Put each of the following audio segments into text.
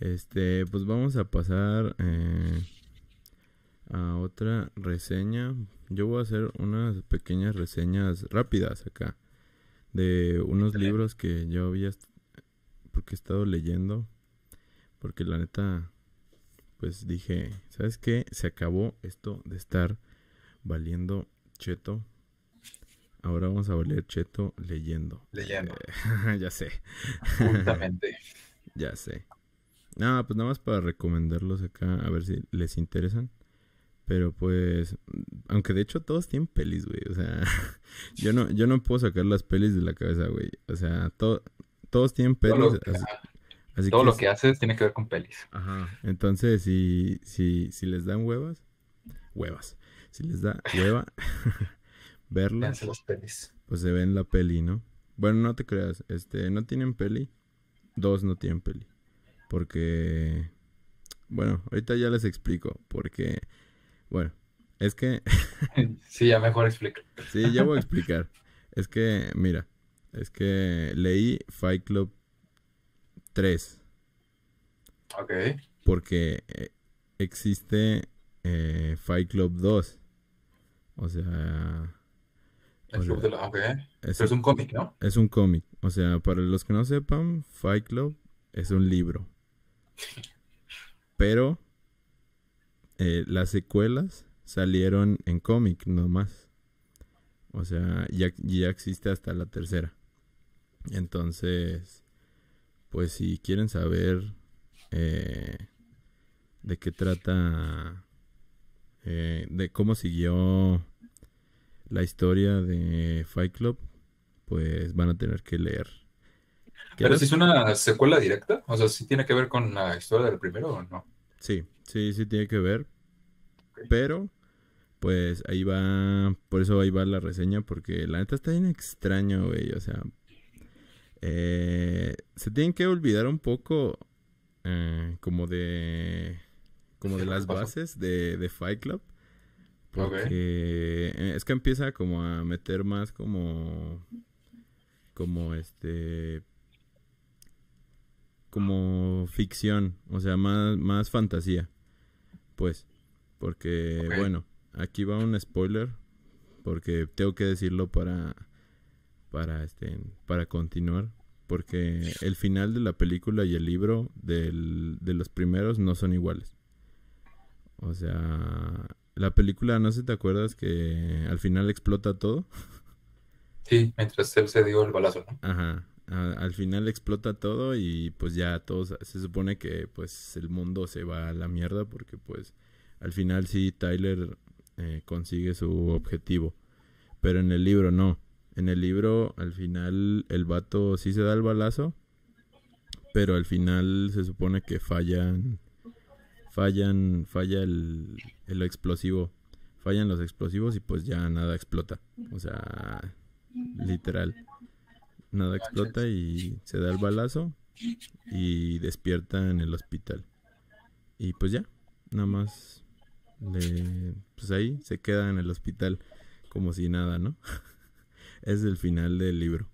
Este, pues vamos a pasar eh, a otra reseña. Yo voy a hacer unas pequeñas reseñas rápidas acá de unos libros que yo había porque he estado leyendo porque la neta pues dije, ¿sabes qué? Se acabó esto de estar valiendo cheto. Ahora vamos a valer cheto leyendo. Leyendo. ya sé. Justamente. ya sé pues nada más para recomendarlos acá, a ver si les interesan. Pero pues, aunque de hecho todos tienen pelis, güey. O sea, yo no, yo no puedo sacar las pelis de la cabeza, güey. O sea, todos tienen pelis. Todo lo que, todo lo que haces tiene que ver con pelis. Ajá. Entonces, si, si, si les dan huevas, huevas. Si les da hueva, verlas. pelis. Pues se ven la peli, ¿no? Bueno, no te creas. Este, no tienen peli. Dos no tienen peli. Porque, bueno, ahorita ya les explico, porque, bueno, es que... sí, ya mejor explico. sí, ya voy a explicar. Es que, mira, es que leí Fight Club 3. Ok. Porque eh, existe eh, Fight Club 2. O sea... es, es un cómic, ¿no? Es un cómic. O sea, para los que no sepan, Fight Club es un libro. Pero eh, las secuelas salieron en cómic nomás. O sea, ya, ya existe hasta la tercera. Entonces, pues si quieren saber eh, de qué trata, eh, de cómo siguió la historia de Fight Club, pues van a tener que leer pero si es una secuela directa, o sea, si ¿sí tiene que ver con la historia del primero o no. Sí, sí, sí tiene que ver. Pero, pues ahí va, por eso ahí va la reseña, porque la neta está bien extraño, güey. O sea, eh, se tienen que olvidar un poco eh, como de como de las bases de, de Fight Club. Porque eh, es que empieza como a meter más como como este como ficción, o sea, más, más fantasía. Pues, porque, bueno, aquí va un spoiler, porque tengo que decirlo para, para, este, para continuar, porque el final de la película y el libro del, de los primeros no son iguales. O sea, la película, no sé te acuerdas que al final explota todo. Sí, mientras él se dio el balazo, Ajá al final explota todo y pues ya todos se supone que pues el mundo se va a la mierda porque pues al final sí Tyler eh, consigue su objetivo. Pero en el libro no. En el libro al final el vato sí se da el balazo. Pero al final se supone que fallan. Fallan. Falla el, el explosivo. Fallan los explosivos y pues ya nada explota. O sea, literal. Nada explota y se da el balazo y despierta en el hospital. Y pues ya, nada más pues ahí se queda en el hospital como si nada, ¿no? es el final del libro.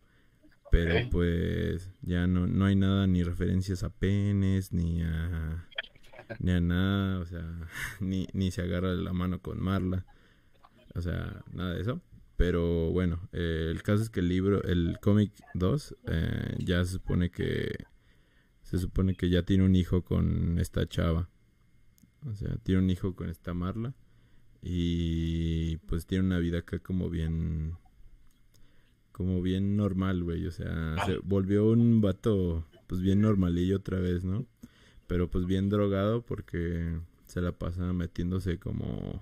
Pero pues ya no, no hay nada ni referencias a penes, ni a, ni a nada, o sea, ni, ni se agarra la mano con Marla, o sea, nada de eso. Pero bueno, eh, el caso es que el libro, el cómic 2, eh, ya se supone que. Se supone que ya tiene un hijo con esta chava. O sea, tiene un hijo con esta Marla. Y pues tiene una vida acá como bien. Como bien normal, güey. O sea, se volvió un vato, pues bien normalillo otra vez, ¿no? Pero pues bien drogado porque se la pasa metiéndose como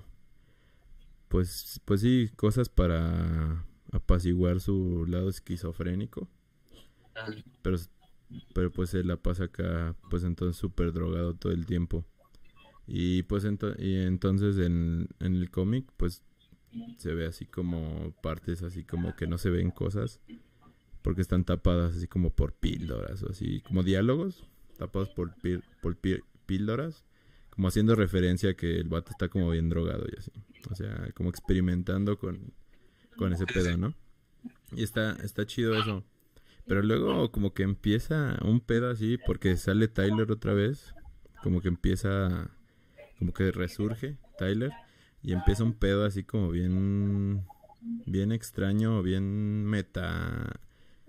pues, pues sí, cosas para apaciguar su lado esquizofrénico. Pero, pero pues él la pasa acá, pues entonces súper drogado todo el tiempo. Y pues y entonces en, el cómic, pues se ve así como partes así como que no se ven cosas porque están tapadas así como por píldoras o así como diálogos tapados por píldoras como haciendo referencia a que el vato está como bien drogado y así. O sea, como experimentando con, con ese pedo, ¿no? Y está, está chido eso. Pero luego como que empieza un pedo así porque sale Tyler otra vez. Como que empieza, como que resurge Tyler. Y empieza un pedo así como bien, bien extraño, bien meta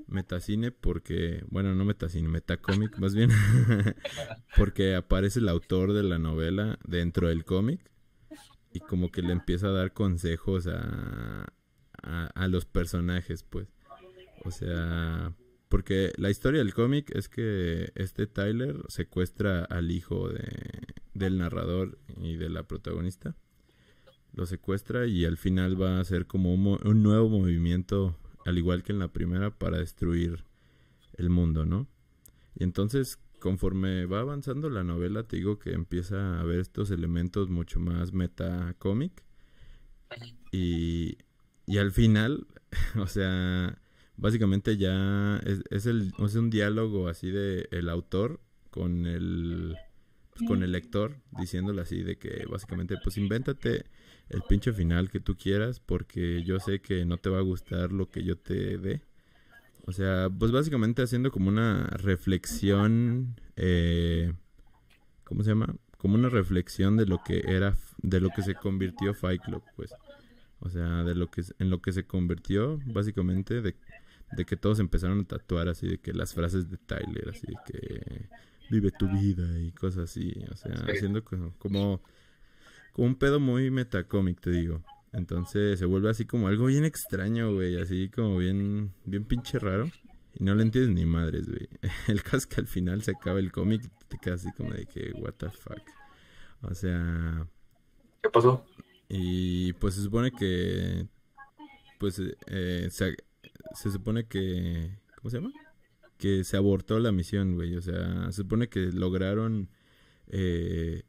Metacine porque, bueno, no Metacine, metacómic más bien, porque aparece el autor de la novela dentro del cómic y como que le empieza a dar consejos a, a, los personajes, pues. O sea, porque la historia del cómic es que este Tyler secuestra al hijo de, del narrador y de la protagonista. Lo secuestra y al final va a ser como un nuevo movimiento al igual que en la primera, para destruir el mundo, ¿no? Y entonces, conforme va avanzando la novela, te digo que empieza a haber estos elementos mucho más meta cómic. Y, al final, o sea, básicamente ya es, el, un diálogo así de el autor con el, con el lector, diciéndole así de que básicamente, pues invéntate el pinche final que tú quieras porque yo sé que no te va a gustar lo que yo te dé. O sea, pues básicamente haciendo como una reflexión, eh, ¿cómo se llama? Como una reflexión de lo que era, de lo que se convirtió Fight Club, pues. O sea, de lo que, en lo que se convirtió, básicamente, de, que todos empezaron a tatuar así, de que las frases de Tyler, así de que vive tu vida y cosas así. O sea, haciendo como un pedo muy metacómic, te digo. Entonces se vuelve así como algo bien extraño, güey, así como bien, bien pinche raro. Y no le entiendes ni madres, güey. El caso es que al final se acaba el cómic y te quedas así como de que, what the fuck. O sea... ¿Qué pasó? Y pues se supone que... Pues eh, se, se supone que... ¿Cómo se llama? Que se abortó la misión, güey. O sea, se supone que lograron... Eh,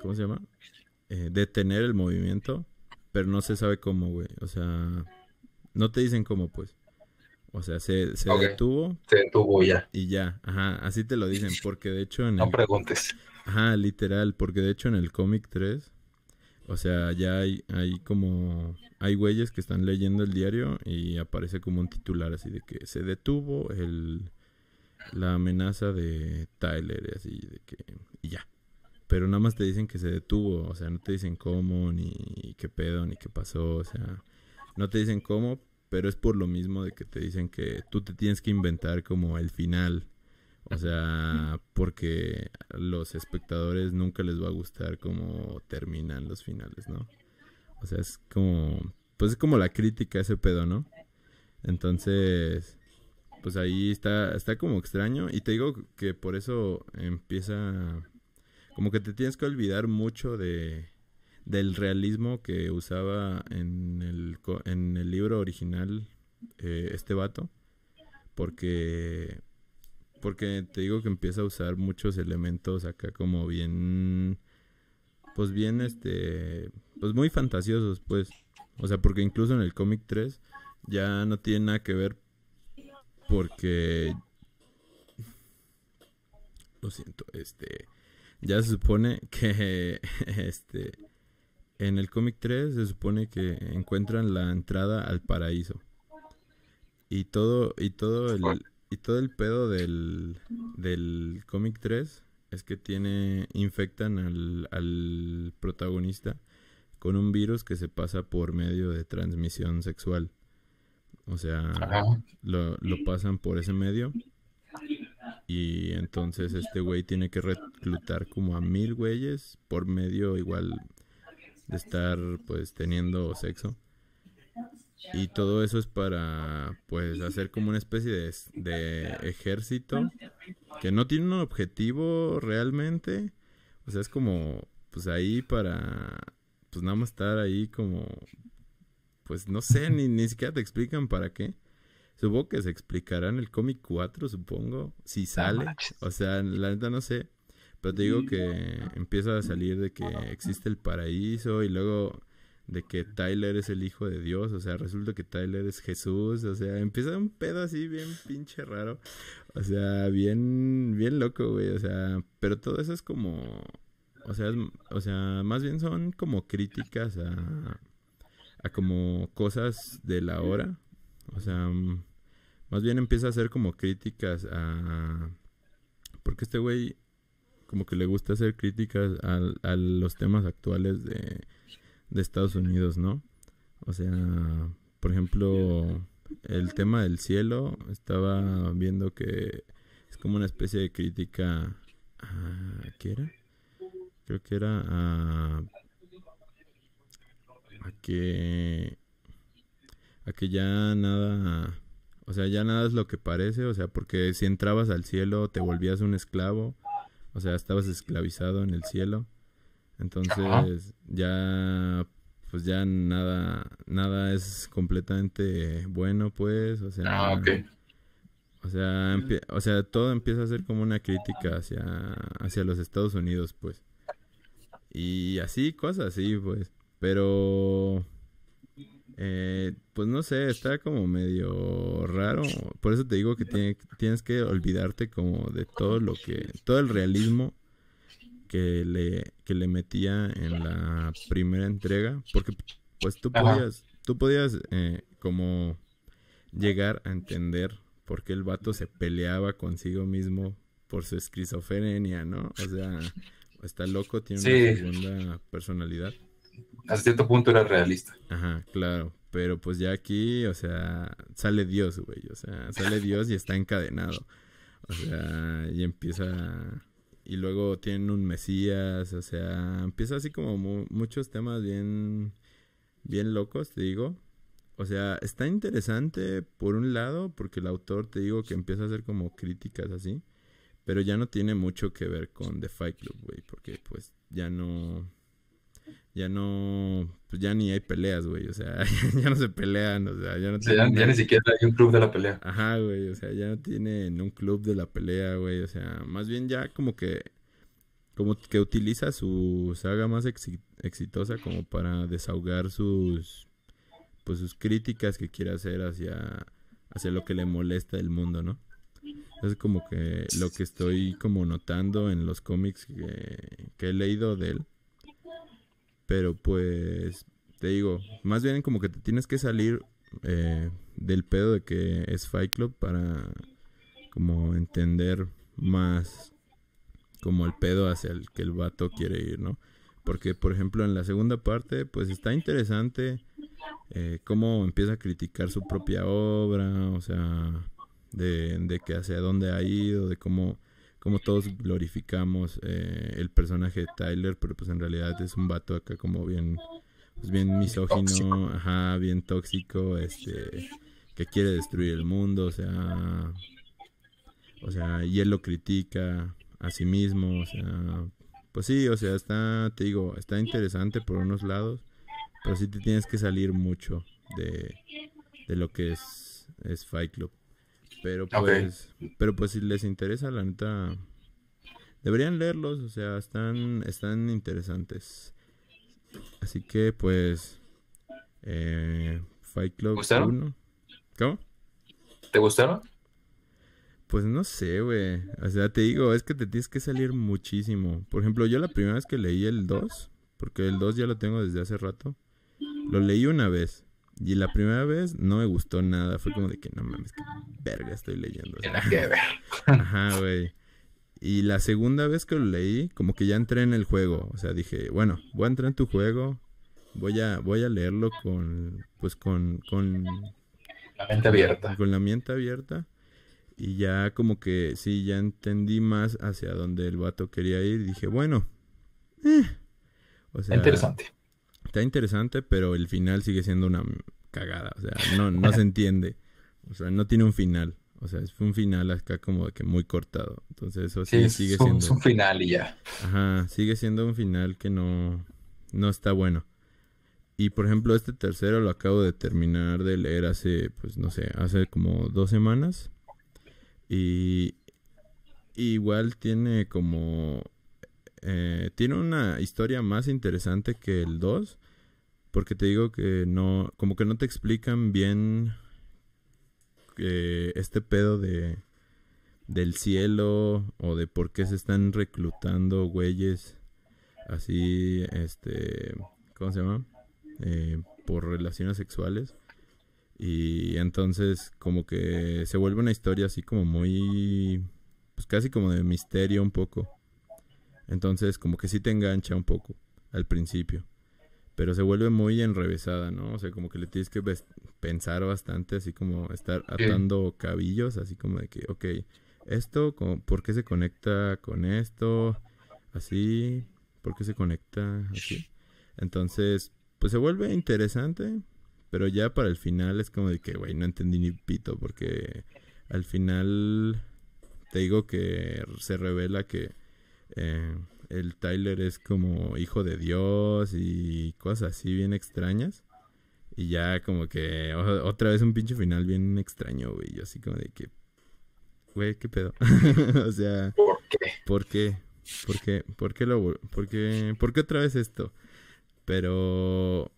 ¿Cómo se llama? Eh, detener el movimiento, pero no se sabe cómo, güey. O sea, no te dicen cómo, pues. O sea, se, detuvo. Se detuvo ya. Y ya, ajá, así te lo dicen, porque de hecho en No preguntes. Ajá, literal, porque de hecho en el cómic 3, o sea, ya hay, hay como... Hay güeyes que están leyendo el diario y aparece como un titular así de que se detuvo el... La amenaza de Tyler y así de que... Y ya pero nada más te dicen que se detuvo, o sea, no te dicen cómo, ni qué pedo, ni qué pasó, o sea, no te dicen cómo, pero es por lo mismo de que te dicen que tú te tienes que inventar como el final, o sea, porque a los espectadores nunca les va a gustar cómo terminan los finales, ¿no? O sea, es como, pues es como la crítica ese pedo, ¿no? Entonces, pues ahí está, está como extraño y te digo que por eso empieza como que te tienes que olvidar mucho de del realismo que usaba en el, en el libro original eh, este vato porque porque te digo que empieza a usar muchos elementos acá como bien pues bien este pues muy fantasiosos pues o sea porque incluso en el cómic 3 ya no tiene nada que ver porque lo siento este ya se supone que este en el cómic 3 se supone que encuentran la entrada al paraíso. Y todo y todo el y todo el pedo del cómic 3 es que tiene infectan al protagonista con un virus que se pasa por medio de transmisión sexual. O sea, lo, lo pasan por ese medio y entonces este güey tiene que reclutar como a mil güeyes por medio igual de estar pues teniendo sexo. Y todo eso es para pues hacer como una especie de, ejército que no tiene un objetivo realmente. O sea, es como pues ahí para pues nada más estar ahí como pues no sé, ni, ni siquiera te explican para qué. Supongo que se explicará en el cómic 4, supongo, si ah, sale. O sea, la neta no sé. Pero te digo que empieza a salir de que existe el paraíso y luego de que Tyler es el hijo de Dios, o sea, resulta que Tyler es Jesús, o sea, empieza un pedo así bien pinche raro, o sea, bien, bien loco, güey, o sea, pero todo eso es como, o sea, o sea, más bien son como críticas a, a como cosas de la hora, o sea, mm, más bien empieza a hacer como críticas a... Porque este güey como que le gusta hacer críticas a, los temas actuales de, de, Estados Unidos, ¿no? O sea, por ejemplo, el tema del cielo, estaba viendo que es como una especie de crítica a... ¿Qué era? Creo que era a... a que a que ya nada, o sea, ya nada es lo que parece, o sea, porque si entrabas al cielo te volvías un esclavo, o sea, estabas esclavizado en el cielo. Entonces, ya pues ya nada nada es completamente bueno, pues, o sea, ah, O sea, o sea, todo empieza a ser como una crítica hacia, hacia los Estados Unidos, pues. Y así, cosas así, pues. Pero eh, pues no sé, está como medio raro. Por eso te digo que tienes que olvidarte como de todo lo que, todo el realismo que le, le metía en la primera entrega. Porque pues tú podías, tú podías eh, como llegar a entender por qué el vato se peleaba consigo mismo por su esquizofrenia, ¿no? O sea, está loco, tiene una segunda personalidad hasta cierto punto era realista. Ajá, claro. Pero pues ya aquí, o sea, sale Dios, güey. O sea, sale Dios y está encadenado. O sea, y empieza. Y luego tienen un Mesías, o sea, empieza así como muchos temas bien. Bien locos, te digo. O sea, está interesante por un lado, porque el autor te digo que empieza a hacer como críticas así, pero ya no tiene mucho que ver con The Fight Club, güey, porque pues ya no, ya no, pues ya ni hay peleas, güey, o sea, ya, no se pelean, o sea, ya no ni siquiera hay un club de la pelea. Ajá, güey, o sea, ya no tienen un club de la pelea, güey, o sea, más bien ya como que, como que utiliza su saga más exitosa como para desahogar sus, pues sus críticas que quiere hacer hacia, hacia lo que le molesta del mundo, ¿no? Es como que lo que estoy como notando en los cómics que, que he leído de él pero pues, te digo, más bien como que te tienes que salir eh, del pedo de que es Fight Club para como entender más como el pedo hacia el que el vato quiere ir, ¿no? Porque, por ejemplo, en la segunda parte, pues está interesante eh, cómo empieza a criticar su propia obra, o sea, de, de que hacia dónde ha ido, de cómo como todos glorificamos eh, el personaje de Tyler, pero pues en realidad es un vato acá como bien, pues bien misógino, ajá, bien tóxico, este, que quiere destruir el mundo, o sea, o sea, y él lo critica a sí mismo, o sea, pues sí, o sea, está, te digo, está interesante por unos lados, pero sí te tienes que salir mucho de, lo que es, es Fight Club. Pero pues, pero pues si les interesa, la neta, deberían leerlos, o sea, están, están interesantes. Así que pues, eh, Fight Club 1. ¿Cómo? ¿Te gustaron? Pues no sé, güey. O sea, te digo, es que te tienes que salir muchísimo. Por ejemplo, yo la primera vez que leí el 2, porque el 2 ya lo tengo desde hace rato, lo leí una vez. Y la primera vez no me gustó nada. Fue como de que no mames, que verga estoy leyendo. Ajá, güey. Y la segunda vez que lo leí, como que ya entré en el juego. O sea, dije, bueno, voy a entrar en tu juego. Voy a, voy a leerlo con, pues con, con... La mente abierta. Con la mente abierta. Y ya como que, sí, ya entendí más hacia dónde el vato quería ir. Dije, bueno. Eh". O sea, Interesante está interesante, pero el final sigue siendo una cagada. O sea, no, no se entiende. O sea, no tiene un final. O sea, es un final acá como de que muy cortado. Entonces eso sí, sigue siendo... un final y ya. Ajá, sigue siendo un final que no, no está bueno. Y por ejemplo, este tercero lo acabo de terminar de leer hace, pues no sé, hace como dos semanas. Y igual tiene como... Eh, tiene una historia más interesante que el 2, porque te digo que no, como que no te explican bien eh, este pedo de del cielo o de por qué se están reclutando güeyes así, este, ¿cómo se llama? Eh, por relaciones sexuales. Y entonces como que se vuelve una historia así como muy, pues casi como de misterio un poco. Entonces como que sí te engancha un poco al principio pero se vuelve muy enrevesada, ¿no? O sea, como que le tienes que pensar bastante, así como estar atando cabillos, así como de que, ok, esto, ¿por qué se conecta con esto? Así, ¿por qué se conecta así? Entonces, pues se vuelve interesante, pero ya para el final es como de que, güey, no entendí ni pito, porque al final te digo que se revela que... Eh, el Tyler es como hijo de Dios y cosas así bien extrañas. Y ya como que otra vez un pinche final bien extraño, güey. Yo así como de que, güey, ¿qué pedo? o sea, ¿por qué? ¿Por qué? ¿Por qué? ¿Por qué lo por qué, por qué otra vez esto? Pero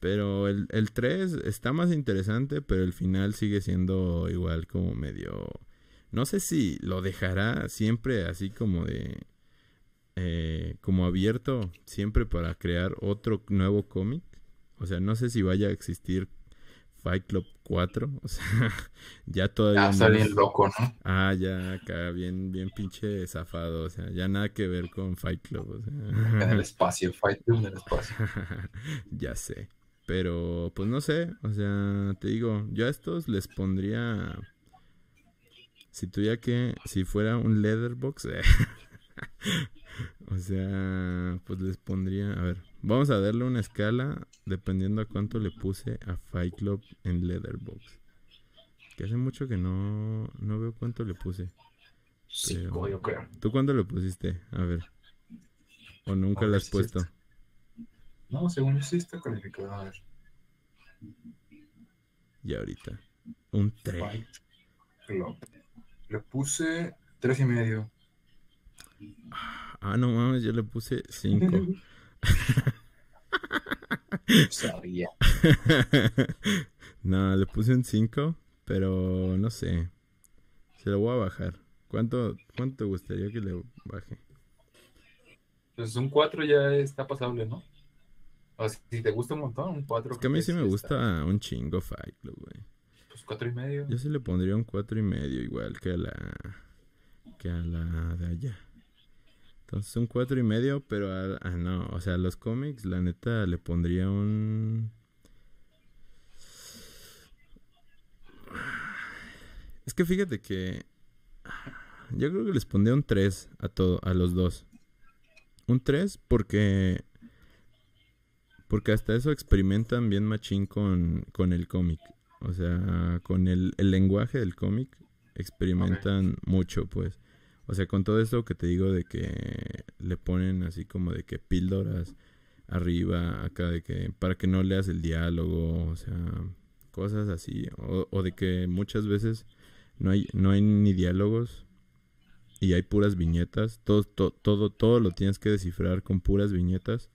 pero el, el 3 está más interesante, pero el final sigue siendo igual como medio no sé si lo dejará siempre así como de eh, como abierto siempre para crear otro nuevo cómic. O sea, no sé si vaya a existir Fight Club 4. O sea, ya todavía. Ah, está loco, Ah, ya acá, bien, bien pinche zafado. O sea, ya nada que ver con Fight Club. En el espacio, Fight Club en el espacio. ya sé. Pero, pues no sé. O sea, te digo, yo a estos les pondría. Si tuviera que. Si fuera un Leatherbox. Eh, o sea, pues les pondría, a ver, vamos a darle una escala dependiendo a cuánto le puse a Fight Club en Leatherbox. Que hace mucho que no, no veo cuánto le puse. Cinco, yo creo. ¿Tú cuánto le pusiste? A ver. ¿O nunca lo has puesto? No, según yo sí está calificado. A ver. Y ahorita. Un 3. Le puse tres y medio. Ah, Ah, no mames, yo le puse 5. Sabía. no, le puse un 5, pero no sé. Se lo voy a bajar. ¿Cuánto, cuánto te gustaría que le baje? Pues un 4 ya está pasable, ¿no? O si te gusta un montón, un 4. Es que a mí sí me gusta un chingo Fight güey. Pues 4 y medio. Yo sí le pondría un 4 y medio igual que a la... que a la de allá. Entonces un cuatro y medio, pero a, ah, no, o sea, los cómics la neta le pondría un Es que fíjate que yo creo que les pondría un 3 a todo a los dos. Un 3 porque porque hasta eso experimentan bien machín con, con el cómic. O sea, con el, lenguaje del cómic experimentan mucho, pues. O sea, con todo esto que te digo de que le ponen así como de que píldoras arriba, acá de que para que no leas el diálogo, o sea, cosas así. O, de que muchas veces no hay, no hay ni diálogos y hay puras viñetas. Todo, todo, todo lo tienes que descifrar con puras viñetas.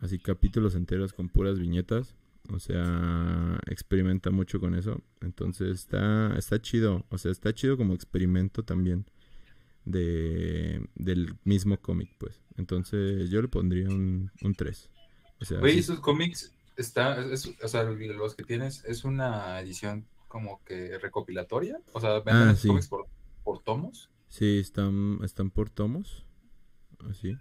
Así capítulos enteros con puras viñetas. O sea, experimenta mucho con eso. Entonces está, está chido. O sea, está chido como experimento también de, del mismo cómic, pues. Entonces yo le pondría un, un 3. O sea, Oye, esos cómics, está, o sea, los que tienes, ¿es una edición como que recopilatoria? O sea, ¿venden ah, cómics por, tomos? Sí, están, están por tomos, así.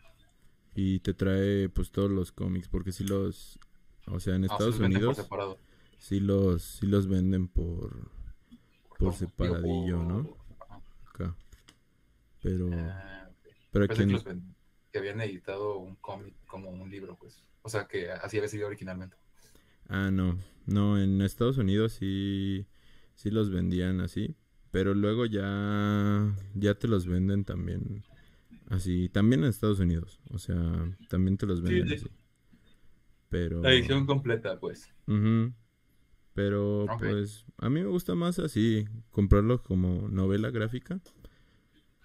Y te trae pues todos los cómics, porque si los, o sea, en ah, Estados Unidos... los, sí los venden por, por separadillo, ¿no? Acá. Pero. Ah, pero pues que, habían editado un cómic como un libro, pues. O sea, que así había sido originalmente. Ah, no. No, en Estados Unidos sí. Sí los vendían así. Pero luego ya. Ya te los venden también. Así. También en Estados Unidos. O sea, también te los venden así. Pero. La edición completa, pues. Pero pues a mí me gusta más así, comprarlo como novela gráfica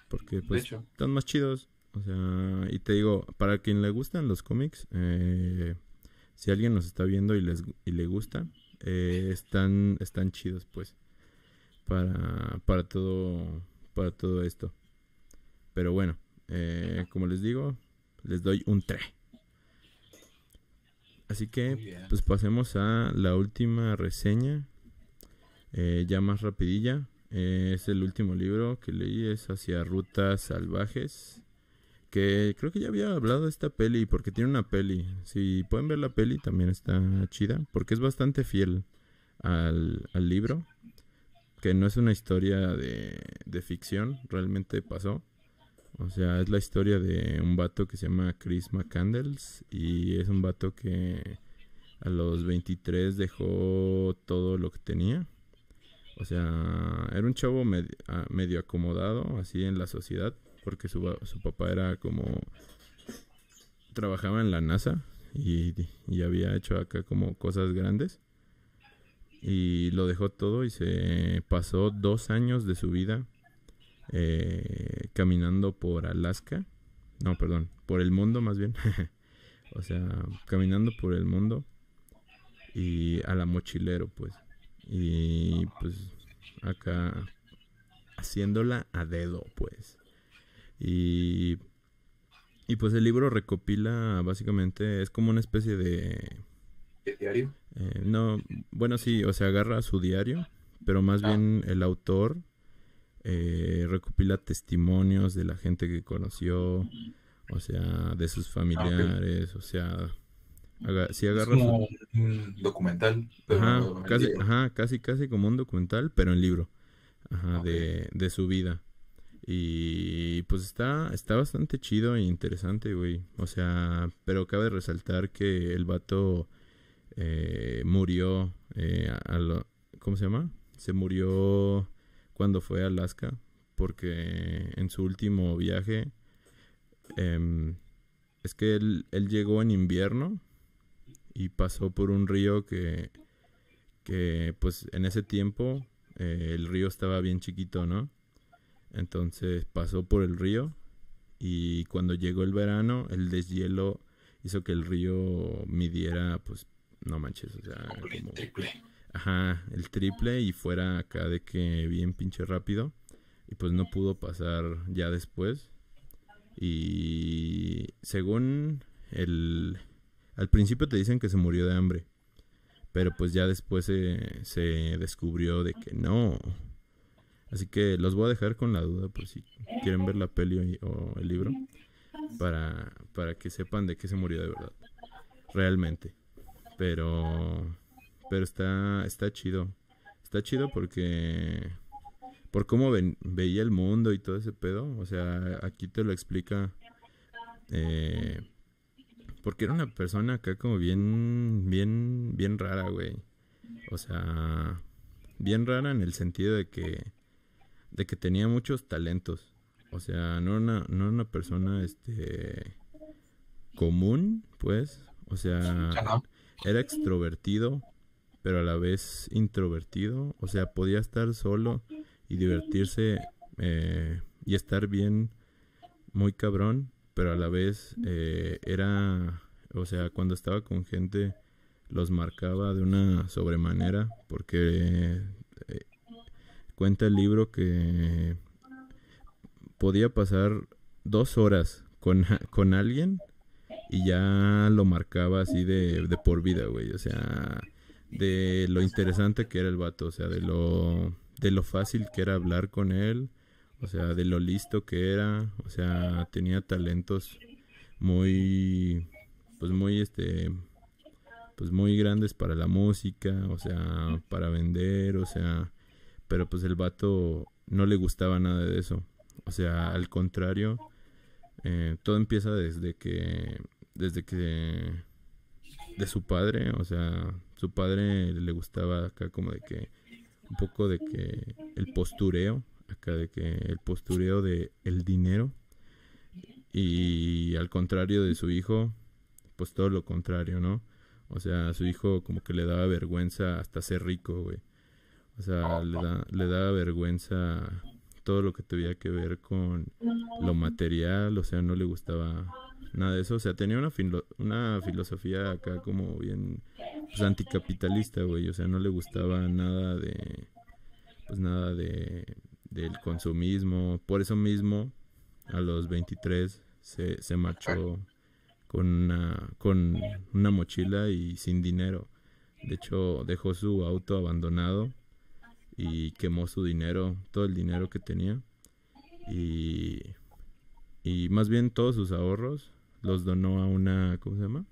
porque pues están más chidos. O sea, y te digo, para quien le gustan los cómics, eh, si alguien Nos está viendo y les le gusta, eh, están, están chidos pues. Para, todo para todo esto. Pero bueno, eh, como les digo, les doy un 3. Así que, pues pasemos a la última reseña, ya más rapidilla es el último libro que leí, es Hacia Rutas Salvajes. Que creo que ya había hablado de esta peli, porque tiene una peli. Si pueden ver la peli, también está chida, porque es bastante fiel al, libro. Que no es una historia de, de ficción, realmente pasó. O sea, es la historia de un vato que se llama Chris McCandles y es un vato que a los 23 dejó todo lo que tenía o sea, era un chavo ah, medio, acomodado así en la sociedad, porque su, su papá era como... Trabajaba en la NASA y, y había hecho acá como cosas grandes. Y lo dejó todo y se pasó dos años de su vida eh, caminando por Alaska. No, perdón, por el mundo más bien. o sea, caminando por el mundo y a la mochilero, pues. Y pues acá haciéndola a dedo, pues. Y, pues el libro recopila básicamente, es como una especie de... diario? Eh, no, bueno, sí, o sea, agarra su diario, pero más ah. bien el autor eh, recopila testimonios de la gente que conoció, o sea, de sus ah, familiares, o sea, si como un documental. ajá, casi, casi, como un documental, pero en libro. Ajá, de, su vida. Y pues está, está bastante chido e interesante, güey. O sea, pero cabe resaltar que el vato eh, murió eh, ¿Cómo se llama? Se murió cuando fue a Alaska porque en su último viaje em, es que él, él, llegó en invierno y pasó por un río que, pues en ese tiempo eh, el río estaba bien chiquito, ¿no? Entonces pasó por el río y cuando llegó el verano el deshielo hizo que el río midiera pues no manches, o sea, como, el triple. Ajá, el triple y fuera acá de que bien pinche rápido y pues no pudo pasar ya después. Y según el al principio te dicen que se murió de hambre, pero pues ya después se, se descubrió de que no. Así que los voy a dejar con la duda por pues, si quieren ver la peli o el libro para, que sepan de qué se murió de verdad. Realmente. Pero pero está está chido. Está chido porque por cómo veía el mundo y todo ese pedo, o sea, aquí te lo explica eh, porque era una persona acá como bien, bien, bien rara, güey. O sea, bien rara en el sentido de que, de que tenía muchos talentos. O sea, no era una, no una persona, este, común, pues. O sea, era extrovertido, pero a la vez introvertido. O sea, podía estar solo y divertirse eh, y estar bien, muy cabrón pero a la vez eh, era, o sea, cuando estaba con gente los marcaba de una sobremanera porque eh, cuenta el libro que podía pasar dos horas con, alguien y ya lo marcaba así de, por vida, güey, o sea, de lo interesante que era el vato, o sea, de lo, de lo fácil que era hablar con él, o sea, de lo listo que era, o sea, tenía talentos muy, pues muy, este, pues muy grandes para la música, o sea, para vender, o sea, pero pues el vato no le gustaba nada de eso, o sea, al contrario, eh, todo empieza desde que, desde que, de su padre, o sea, su padre le gustaba acá como de que, un poco de que el postureo, acá de que el postureo de el dinero y al contrario de su hijo, pues todo lo contrario, ¿no? O sea, a su hijo como que le daba vergüenza hasta ser rico, güey. O sea, le, le daba vergüenza todo lo que tuviera que ver con lo material, o sea, no le gustaba nada de eso. O sea, tenía una, una filosofía acá como bien pues, anticapitalista, güey. O sea, no le gustaba nada de, pues nada de del consumismo. Por eso mismo, a los 23 se, se marchó con una, con una mochila y sin dinero. De hecho, dejó su auto abandonado y quemó su dinero, todo el dinero que tenía. Y, y más bien todos sus ahorros los donó a una, ¿cómo se llama?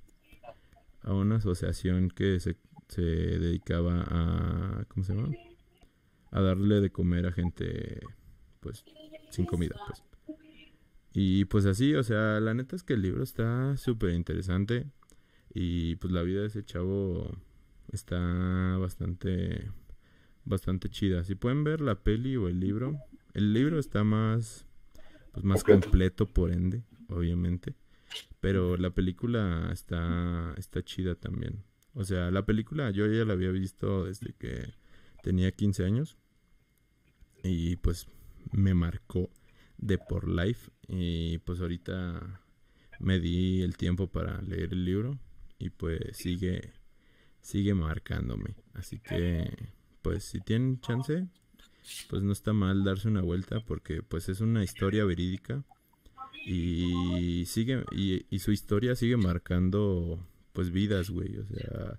A una asociación que se, se dedicaba a, ¿cómo se llama? a darle de comer a gente pues sin comida pues y pues así o sea la neta es que el libro está súper interesante y pues la vida de ese chavo está bastante bastante chida si pueden ver la peli o el libro el libro está más pues más completo por ende obviamente pero la película está está chida también o sea la película yo ya la había visto desde que tenía 15 años y pues me marcó de por life y pues ahorita me di el tiempo para leer el libro y pues sigue sigue marcándome así que pues si tienen chance pues no está mal darse una vuelta porque pues es una historia verídica y sigue y, su historia sigue marcando pues vidas güey o sea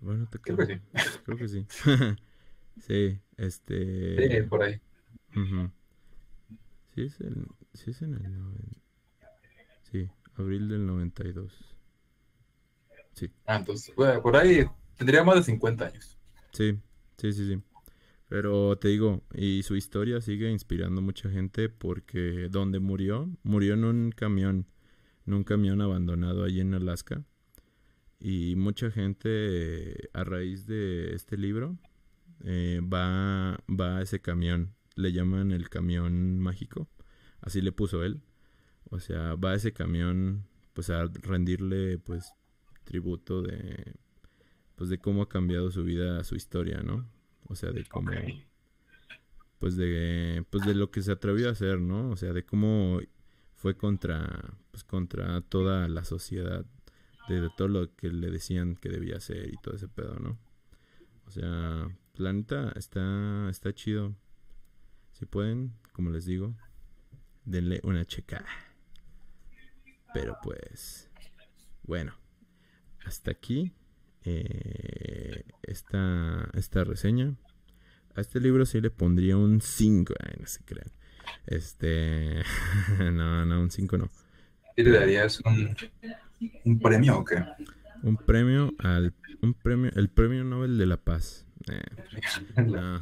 Bueno, te creo que sí. Creo que sí. sí, este. Sí, por ahí. Sí, es, en el. Sí, abril del 92. Sí. Ah, entonces, bueno, por ahí tendría más de 50 años. Sí, sí, sí, sí. Pero te digo, y su historia sigue inspirando mucha gente porque donde murió, murió en un camión, en un camión abandonado allí en Alaska. Y mucha gente a raíz de este libro eh, va, va a ese camión. Le llaman el camión mágico. Así le puso él. O sea, va a ese camión pues a rendirle pues tributo de pues de cómo ha cambiado su vida, su historia, ¿no? O sea, de cómo pues de pues de lo que se atrevió a hacer, ¿no? O sea, de cómo fue contra pues contra toda la sociedad de, todo lo que le decían que debía hacer y todo ese pedo, ¿no? O sea, planeta está, está chido. Si pueden, como les digo, denle una checa. Pero pues, bueno, hasta aquí eh, esta, reseña. A este libro sí le pondría un 5. Ay, no se crean. Este. no, no, un 5 no. le darías un ¿Un premio o qué? Un premio al un premio, el premio Nobel de la Paz. Eh, no.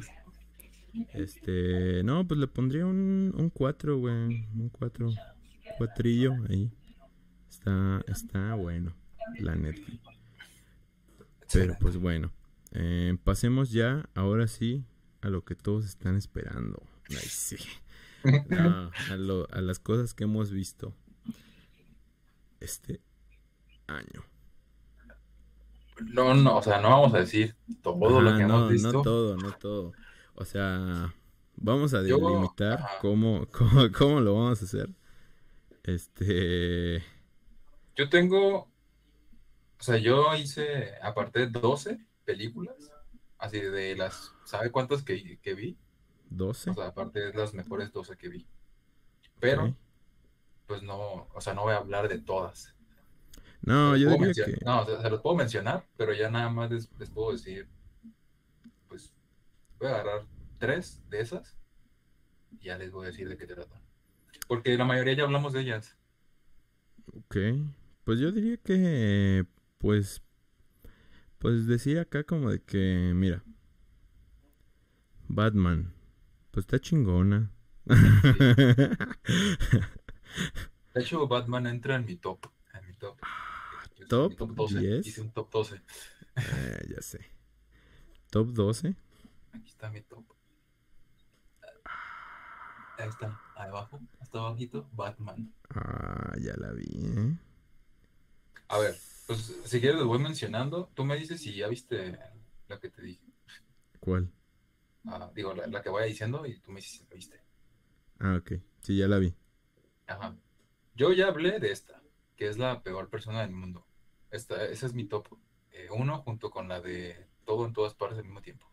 Este, no, pues le pondría un, cuatro, güey, un cuatro, cuatrillo ahí. Está, está bueno, la neta. Pero pues bueno, eh, pasemos ya, ahora sí, a lo que todos están esperando. sí. a, a las cosas que hemos visto. Este, año. No, no, o sea, no vamos a decir todo lo que hemos visto. No todo, no todo. O sea, vamos a delimitar cómo, lo vamos a hacer. Este. Yo tengo o sea, yo hice aparte 12 películas, así de las, ¿sabe cuántas que, que vi? 12. O sea, aparte de las mejores 12 que vi. Pero, pues no, o sea, no voy a hablar de todas. No, yo diría que... No, se los puedo mencionar, pero ya nada más les, puedo decir, pues voy a agarrar tres de esas y ya les voy a decir de qué tratan. Porque la mayoría ya hablamos de ellas. Ok, pues yo diría que, pues, pues decir acá como de que, mira, Batman, pues está chingona. de hecho, Batman entra en mi top, en mi top. Top, 10. Hice un top 12. Ah, ya sé. Top 12. Aquí está mi top. Ah, ahí está, ahí abajo, hasta abajito, Batman. Ah, ya la vi. Eh. A ver, pues si quieres voy mencionando. Tú me dices si ya viste la que te dije. ¿Cuál? Ah, digo, la, que voy diciendo y tú me dices si la viste. Ah, ok. Sí, ya la vi. Ajá. Yo ya hablé de esta, que es la peor persona del mundo esa es mi top 1, eh, uno junto con la de todo en todas partes al mismo tiempo.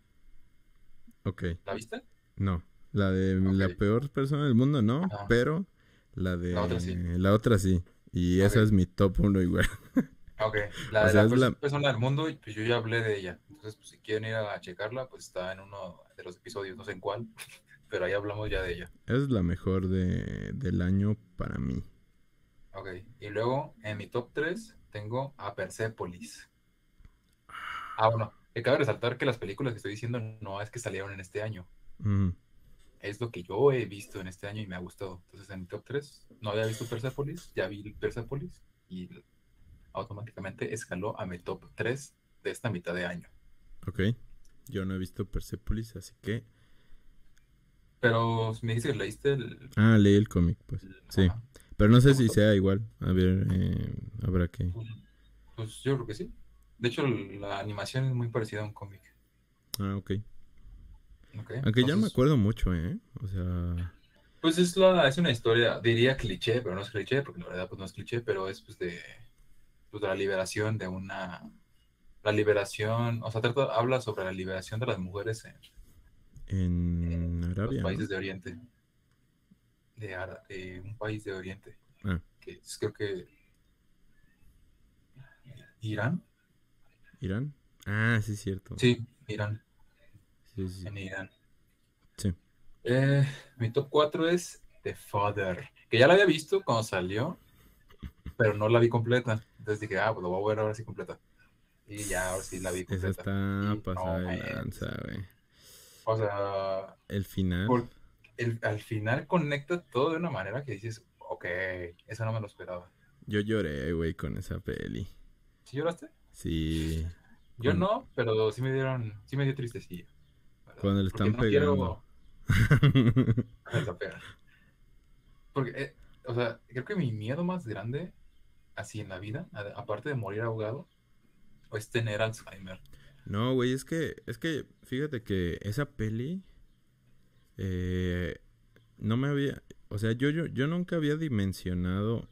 Ok. ¿La viste? No. La de la peor persona del mundo, no. Pero la de. La otra sí. La otra sí. Y esa es mi top uno igual. Ah, ok. La de la peor persona del mundo, pues yo ya hablé de ella. Entonces, pues, si quieren ir a checarla, pues está en uno de los episodios, no sé en cuál. Pero ahí hablamos ya de ella. Es la mejor del año para mí. Ok. Y luego, en mi top 3, tengo a Persepolis. Ah, bueno, cabe resaltar que las películas que estoy diciendo no es que salieron en este año. Es lo que yo he visto en este año y me ha gustado. Entonces, en mi top 3 no había visto Persepolis, ya vi Persepolis y automáticamente escaló a mi top 3 de esta mitad de año. Ok, yo no he visto Persepolis, así que. Pero me dices que leíste el. Ah, leí el cómic, pues. Sí. Pero no sé si sea igual. A ver, eh, habrá que. Pues yo creo que sí. De hecho, la animación es muy parecida a un cómic. Ah, ok. Aunque ya me acuerdo mucho, ¿eh? O sea. Pues es, la, es una historia, diría cliché, pero no es cliché, porque la verdad pues no es cliché, pero es pues de, pues, la liberación de una... La liberación, o sea, trata, habla sobre la liberación de las mujeres en, en, los países de Oriente de, de un país de Oriente, ah. que creo que Irán. ¿Irán? Ah, sí, es cierto. Sí, Irán. Sí, sí. En Irán. Sí. Eh, mi top 4 es The Father, que ya la había visto cuando salió, pero no la vi completa. Entonces dije, ah, pues lo voy a ver ahora sí completa. Y ya, ahora sí la vi completa. Esa está pasada la danza, güey. O sea... El final al final conecta todo de una manera que dices, ok, eso no me lo esperaba. Yo lloré, güey, con esa peli. ¿Sí lloraste? Sí. Yo no, pero sí me dieron, sí me dio tristecilla. Cuando le están pegando. Porque, eh, o sea, creo que mi miedo más grande, así en la vida, aparte de morir ahogado, es tener Alzheimer. No, güey, es que, es que, fíjate que esa peli eh, no me había, o sea, yo, yo, yo nunca había dimensionado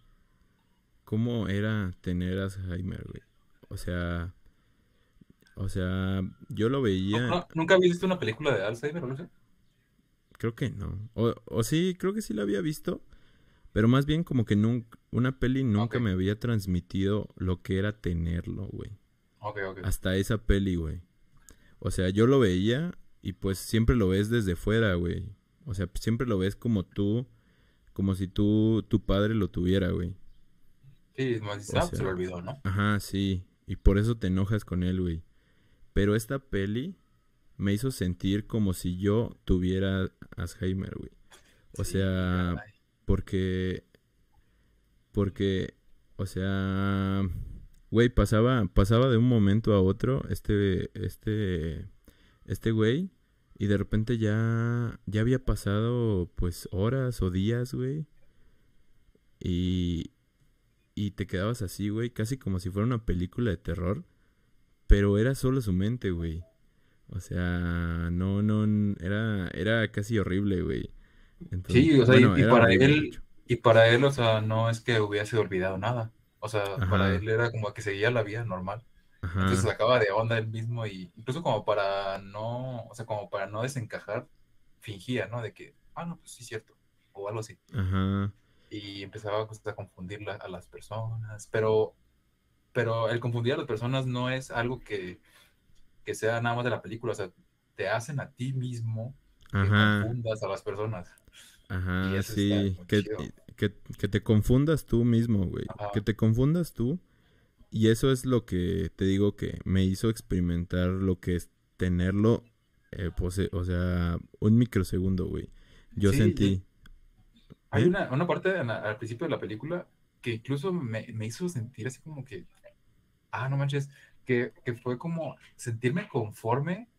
cómo era tener Alzheimer, güey. O sea, o sea, yo lo veía. ¿Nunca, había visto una película de Alzheimer, no sé? Creo que no. O, o sí, creo que sí la había visto. Pero más bien como que nunca, una peli nunca me había transmitido lo que era tenerlo, güey. Hasta esa peli, güey. O sea, yo lo veía y pues siempre lo ves desde fuera, güey. O sea, siempre lo ves como tú, como si tú, tu padre lo tuviera, güey. Sí, ah, pues, se olvidó, ¿no? Ajá, sí. Y por eso te enojas con él, güey. Pero esta peli me hizo sentir como si yo tuviera Alzheimer, güey. O sea, porque. Porque. O sea. Güey, pasaba, pasaba de un momento a otro este, este este güey. Y de repente ya, ya había pasado pues horas o días, güey. Y, te quedabas así, güey, casi como si fuera una película de terror. Pero era solo su mente, güey. O sea, no, no, era, era casi horrible, güey. sí, o sea, y, para él, y para él, o sea, no es que hubiese olvidado nada. O sea, para él era como que seguía la vida normal. Entonces Entonces sacaba de onda él mismo y incluso como para no, o sea, como para no desencajar, fingía, ¿no? De que, ah, no, pues sí, es cierto, o algo así. Ajá. Y empezaba pues a confundir a las personas, pero, pero el confundir a las personas no es algo que, que sea nada más de la película, o sea, te hacen a ti mismo que confundas a las personas. Ajá, sí, que, que, que, te confundas tú mismo, güey. Que te confundas tú y eso es lo que te digo que me hizo experimentar lo que es tenerlo, eh, o sea, un microsegundo, güey. Yo sentí... ¿eh? Hay una, una, parte al principio de la película que incluso me, me, hizo sentir así como que, ah, no manches, que, que fue como sentirme conforme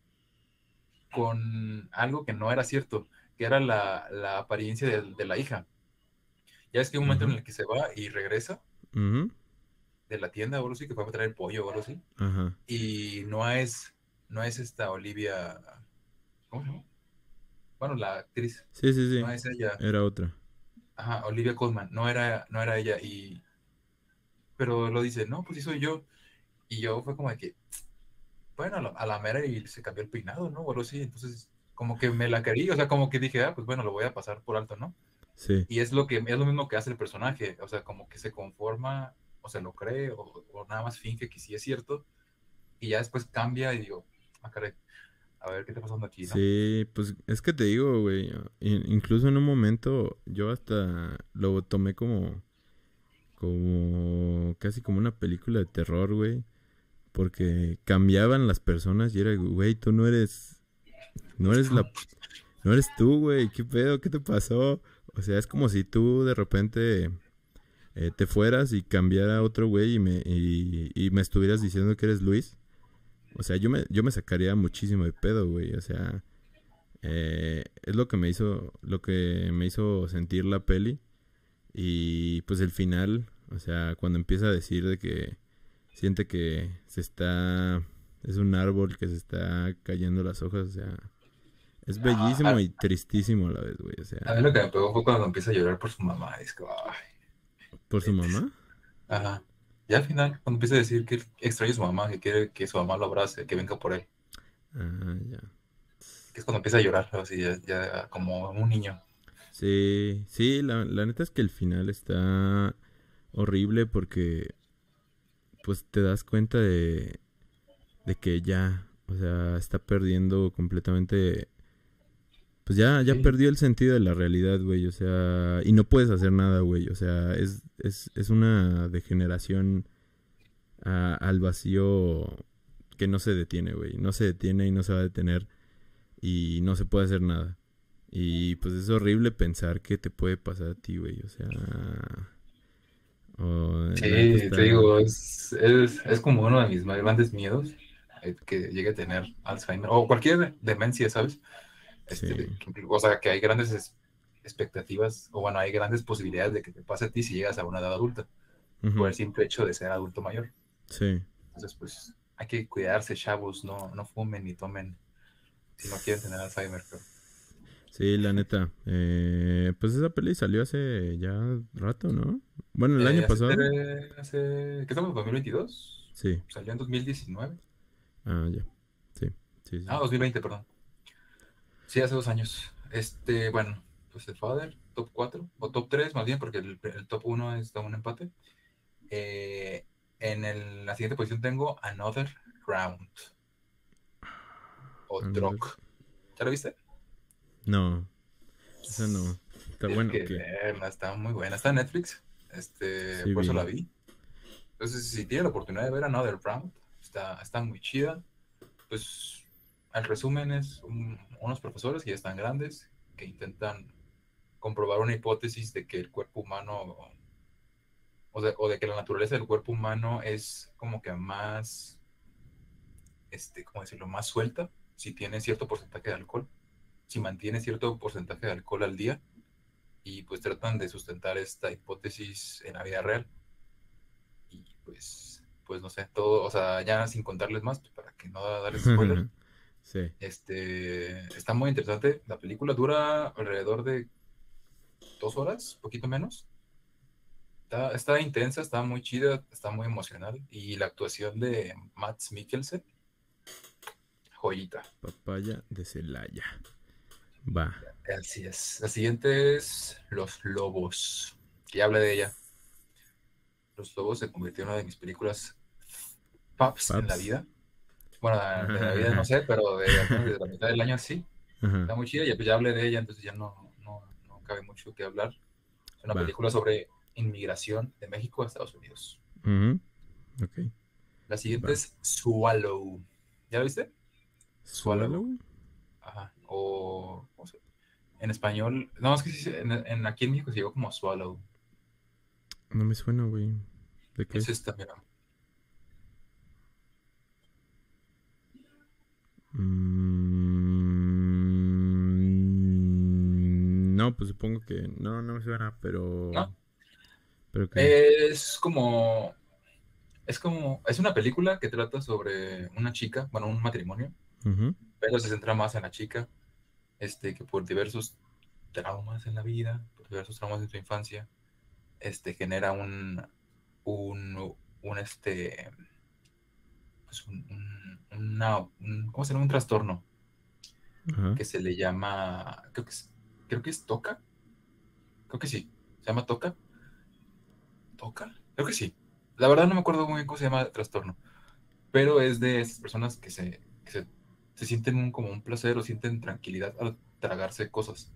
con algo que no era cierto, que era la, la apariencia de, la hija. Ya es que hay un momento en el que se va y regresa de la tienda o sí que fue a traer pollo o sí, Ajá. Y no es, no es esta Olivia, ¿cómo se llama? Bueno, la actriz. Sí, sí, sí. No es ella. Era otra. Ajá, Olivia Colman, no era, no era ella. Y, pero lo dice, no, pues sí soy yo. Y yo fue como de que, bueno, a la, mera y se cambió el peinado, ¿no? O sí, Entonces, como que me la quería, o sea, como que dije, ah, pues bueno, lo voy a pasar por alto, ¿no? Sí. Y es lo que es lo mismo que hace el personaje, o sea, como que se conforma o se no cree o, nada más finge que sí es cierto y ya después cambia y digo, ah, a ver qué te pasando aquí. Sí, pues es que te digo, güey, incluso en un momento yo hasta lo tomé como, como, casi como una película de terror, güey, porque cambiaban las personas y era, güey, tú no eres, no eres la... No eres tú, güey, ¿qué pedo? ¿Qué te pasó? O sea, es como si tú de repente eh, te fueras y cambiara a otro güey y me, y, me estuvieras diciendo que eres Luis, o sea, yo me, yo me sacaría muchísimo de pedo, güey. O sea, eh, es lo que me hizo, lo que me hizo sentir la peli. Y pues el final, o sea, cuando empieza a decir de que siente que se está, es un árbol que se está cayendo las hojas, o sea, es bellísimo ah, ah. y tristísimo a la vez, güey. O sea, a mí lo que me pegó fue cuando empieza a llorar por su mamá, es que, ¿Por su mamá? Ajá. Ya al final, cuando empieza a decir que extraña a su mamá, que quiere que su mamá lo abrace, que venga por él. Ah, ya. es cuando empieza a llorar, así, ya, ya como un niño. Sí, sí, la, neta es que el final está horrible porque pues te das cuenta de, de que ya, o sea, está perdiendo completamente pues ya, ya perdió el sentido de la realidad, güey. O sea, y no puedes hacer nada, güey. O sea, es, es, es una degeneración al vacío que no se detiene, güey. No se detiene y no se va a detener y no se puede hacer nada. Y pues es horrible pensar que te puede pasar a ti, güey. O sea... sí, te digo, es, es, es como uno de mis más grandes miedos eh, que llegue a tener Alzheimer o cualquier demencia, ¿sabes? Este, o sea, que hay grandes expectativas, o bueno, hay grandes posibilidades de que te pase a ti si llegas a una edad adulta, por el simple hecho de ser adulto mayor. Sí. Entonces, pues, hay que cuidarse, chavos, no, no fumen ni tomen si no quieren tener Alzheimer. Sí, la neta. Eh, pues esa peli salió hace ya rato, ¿no? Bueno, el eh, año pasado. ¿Qué estamos? ¿2022? Sí. Salió en 2019. Ah, ya. Sí. sí, sí. Ah, 2020, perdón. Sí, hace dos años. Este, bueno, pues The Father, top 4, o top 3 más bien, porque el, top 1 está un empate. Eh, en la siguiente posición tengo Another Round. O ¿Ya lo viste? No. Eso no. Está está muy buena. Está en Netflix. Este, por eso la vi. Entonces, si tiene la oportunidad de ver Another Round, está, está muy chida. Pues al resumen es unos profesores que ya están grandes, que intentan comprobar una hipótesis de que el cuerpo humano, o de, que la naturaleza del cuerpo humano es como que más, este, ¿cómo decirlo?, más suelta si tiene cierto porcentaje de alcohol, si mantiene cierto porcentaje de alcohol al día, y pues tratan de sustentar esta hipótesis en la vida real. Y pues, pues no sé, todo, o sea, ya sin contarles más, pues, para que no darles spoilers. Este, está muy interesante. La película dura alrededor de dos horas, poquito menos. Está, intensa, está muy chida, está muy emocional. Y la actuación de Mats Mikkelsen, joyita. Papaya de Celaya. Va. Así es. La siguiente es Los Lobos, que habla de ella. Los Lobos se convirtió en una de mis películas en la vida bueno, de Navidad no sé, pero de, la mitad del año sí. Está muy chida, y pues ya hablé de ella, entonces ya no, no, no cabe mucho que hablar. Es una película sobre inmigración de México a Estados Unidos. okay. La siguiente es Swallow. ¿Ya la viste? Swallow. Ajá. O. No sé. En español. No, es que en, en, aquí en México se llegó como Swallow. No me suena, güey. ¿De qué? Es esta, mira. Mm, no, pues supongo que no, no me suena, pero. pero Es como. Es como. Es una película que trata sobre una chica, bueno, un matrimonio, pero se centra más en la chica, este, que por diversos traumas en la vida, por diversos traumas de su infancia, este, genera un. un. un este pues, un, trastorno que se le llama, creo que es, toca, creo que sí, se llama toca, toca, creo que sí. La verdad no me acuerdo muy bien cómo se llama trastorno, pero es de esas personas que se, se, sienten como un placer o sienten tranquilidad al tragarse cosas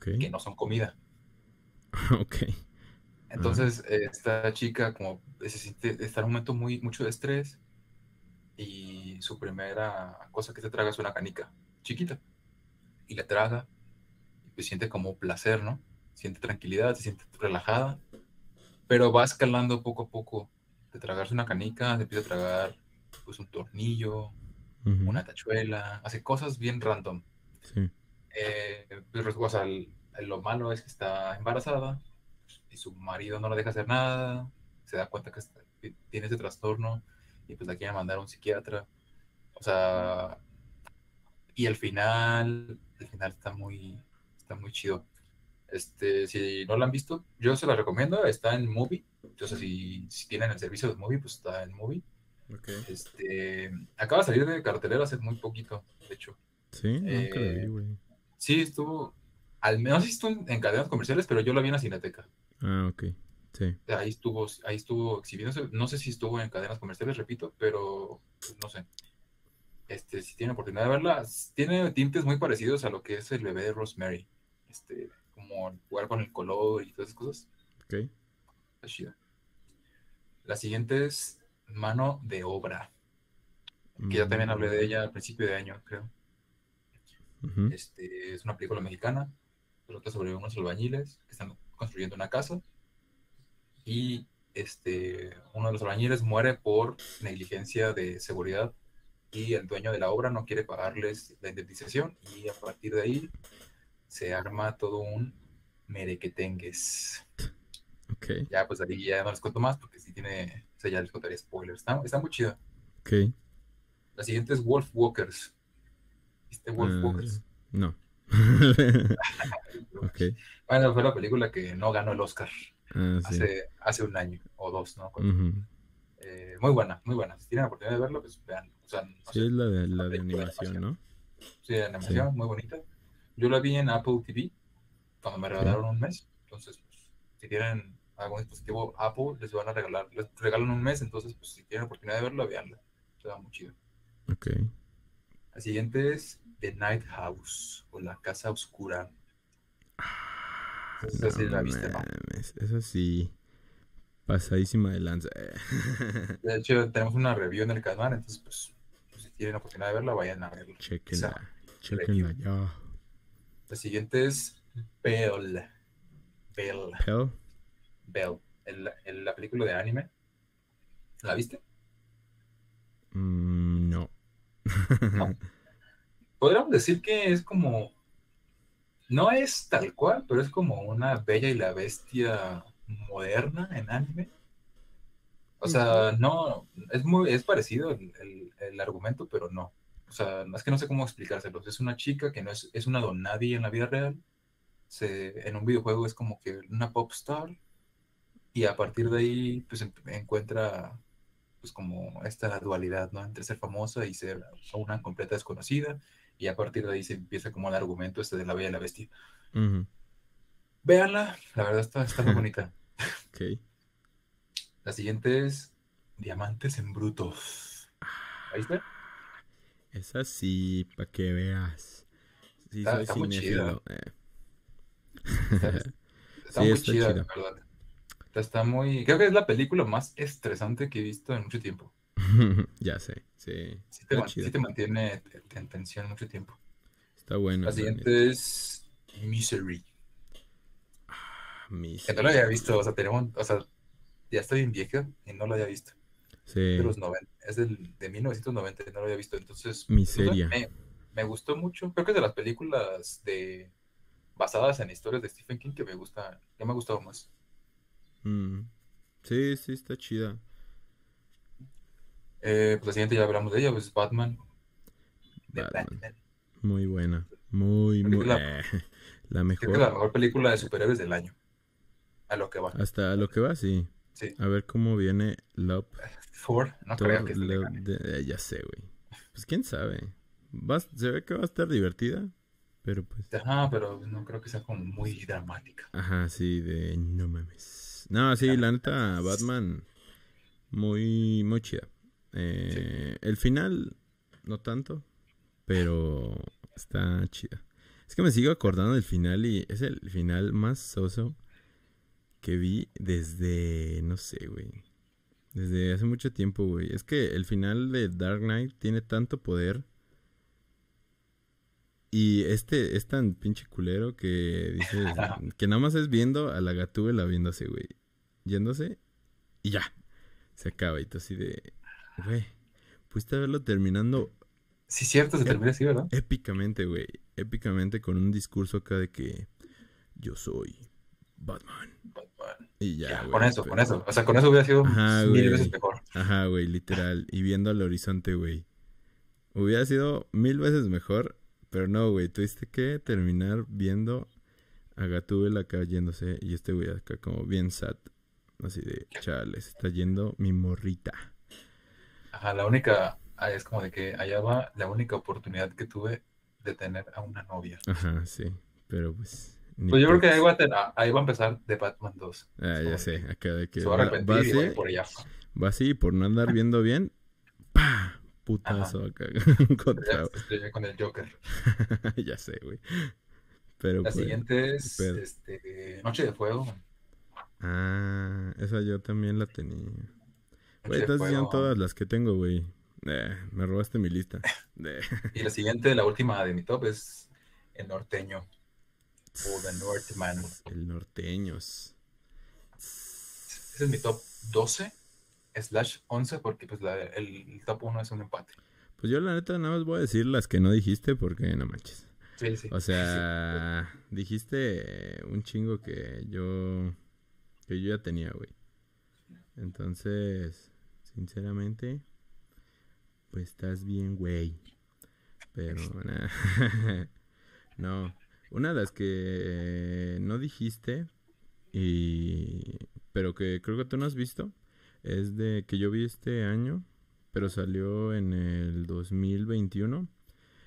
que no son comida. Ok. Entonces, esta chica como se siente, está en un momento muy, mucho de estrés, y su primera cosa que se traga es una canica chiquita. Y la traga y pues siente como placer, ¿no? Siente tranquilidad, se siente relajada, pero va escalando poco a poco. De tragarse una canica, se pide a tragar pues un tornillo, una tachuela, hace cosas bien random. Sí. Eh, pues, lo malo es que está embarazada y su marido no la deja hacer nada, se da cuenta que tiene ese trastorno y pues la quieren mandar a un psiquiatra. O sea, y el final, el final está muy, está muy chido. Este, si no la han visto, yo se la recomiendo, está en Movie. Entonces, si, si tienen el servicio de Movie, pues está en Movie. Este, acaba de salir de cartelera hace muy poquito, de hecho. Sí, eh, Sí, estuvo, al menos estuvo en, cadenas comerciales, pero yo la vi en la Cineteca. Ah, ok. Sí. Ahí estuvo, ahí estuvo exhibiéndose. No sé si estuvo en cadenas comerciales, repito, pero pues, no sé. Este, si tiene oportunidad de verla, tiene tintes muy parecidos a lo que es el bebé de Rosemary. Este, como jugar con el color y todas esas cosas. Ok. La siguiente es Mano de Obra. Que ya también hablé de ella al principio de año, creo. este, es una película mexicana. Trata sobre unos albañiles que están construyendo una casa y este, uno de los albañiles muere por negligencia de seguridad y el dueño de la obra no quiere pagarles la indemnización y a partir de ahí se arma todo un merequetengues. Okay. Ya, pues ahí ya no les cuento más porque si tiene, o sea, ya les contaría spoilers. Está, muy chida. La siguiente es Wolf Walkers. ¿Viste Wolf eh, Walkers? No. Bueno, fue la película que no ganó el Oscar. Ah, hace, hace un año o dos, ¿no? Eh, muy buena, muy buena. Si tienen la oportunidad de verlo, pues vean. es la de, la de animación, ¿no? Sí, animación, muy bonita. Yo la vi en Apple TV cuando me regalaron un mes. Entonces, pues, si tienen algún dispositivo Apple, les van a regalar, les regalan un mes. Entonces, pues, si tienen la oportunidad de verlo, veanla. Está muy chido. Ok. La siguiente es The Night House o La Casa Oscura. Ah, esa sí la viste, ¿no? Esa sí. Pasadísima de lanza. de hecho, tenemos una review en el canal, entonces, pues, pues si tienen oportunidad de verla, vayan a verla. Chequenla. chequenla ya. La siguiente es Bell. Bell. Bell. Bell. El, la película de anime. ¿La viste? Mm, no. no. Podríamos decir que es como no es tal cual, pero es como una Bella y la Bestia moderna en anime. O sea, no, es muy, es parecido el, argumento, pero no. O sea, es que no sé cómo explicárselo. Es una chica que no es, es una don nadie en la vida real. Se, en un videojuego es como que una pop star. Y a partir de ahí, pues em, encuentra pues como esta dualidad, ¿no? Entre ser famosa y ser una completa desconocida y a partir de ahí se empieza como el argumento este de la bella y la bestia. Veanla, la verdad está, está muy bonita. Ok. La siguiente es Diamantes en brutos ¿Ahí está? es así para que veas. está, muy chida. Está, muy chida, Está muy... Creo que es la película más estresante que he visto en mucho tiempo. ya sé, sí. Sí te, mantiene en tensión mucho tiempo. Está bueno. La siguiente es Misery. Misery. Ah, que no lo había visto, o sea, tenemos, o sea, ya estoy bien vieja y no lo había visto. Sí. De los 90, es de 1990, no lo había visto. Entonces, Miseria. Me, gustó mucho. Creo que es de las películas de basadas en historias de Stephen King que me gusta, que me ha gustado más. Mm. Sí, sí, está chida. Eh, pues la siguiente ya hablamos de ella, pues Batman. Muy buena. Muy, muy. La, mejor. Eh, creo que la mejor película de superhéroes del año. A lo que va. Hasta a lo que va, sí. A ver cómo viene Love. no creo que Love eh, Ya sé, güey. Pues quién sabe. se ve que va a estar divertida, pero pues. Ajá, pero no creo que sea como muy dramática. Ajá, sí, de no mames. No, sí, la neta, Batman. Muy, muy chida. Eh, el final, no tanto, pero está chido Es que me sigo acordando del final y es el final más soso que vi desde, no sé, güey. Desde hace mucho tiempo, güey. Es que el final de Dark Knight tiene tanto poder. Y este es tan pinche culero que dices que nada más es viendo a la gatúbela viéndose, güey. Yéndose y ya. Se acaba y todo así de. Güey, pudiste verlo terminando. Sí, cierto, se termina así, ¿verdad? Épicamente, güey. Épicamente con un discurso acá de que yo soy Batman. Batman. Y ya. güey, con eso, con eso. O sea, con eso hubiera sido mil veces mejor. Ajá, güey, literal. Y viendo al horizonte, güey. Hubiera sido mil veces mejor, pero no, güey. Tuviste que terminar viendo a Gatúbel acá yéndose y este güey acá como bien sad. Así de, chale, se está yendo mi morrita. Ajá, la única, ah, es como de que allá va la única oportunidad que tuve de tener a una novia. Ajá, sí, pero pues... Pues yo creo que ahí va, a tener, ahí va a empezar The Batman 2. Ah, ya sé, acá de que... Se va a arrepentir y por allá. Va así, por no andar viendo bien, ¡pah! Putazo acá contra... con el Joker. ya sé, güey. Pero la pues, siguiente es este, Noche de Fuego. Ah, esa yo también la tenía. Estas estás todas las que tengo, güey. Eh, me robaste mi lista. y la siguiente, la última de mi top es El Norteño. O The Northman. El Norteños. Ese es mi top 12, slash 11, porque pues el, top 1 es un empate. Pues yo la neta nada más voy a decir las que no dijiste porque no manches. O sea, dijiste un chingo que yo que yo ya tenía, güey. Entonces, sinceramente, pues estás bien, güey. Pero este. no, una de las que eh, no dijiste y pero que creo que tú no has visto es de que yo vi este año, pero salió en el 2021,